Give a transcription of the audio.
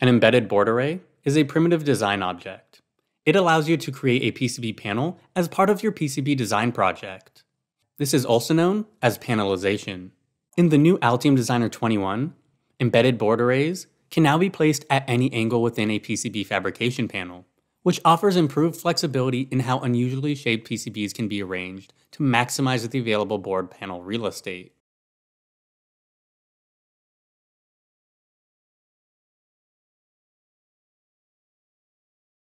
An embedded board array is a primitive design object. It allows you to create a PCB panel as part of your PCB design project. This is also known as panelization. In the new Altium Designer 21, embedded board arrays can now be placed at any angle within a PCB fabrication panel, which offers improved flexibility in how unusually shaped PCBs can be arranged to maximize the available board panel real estate.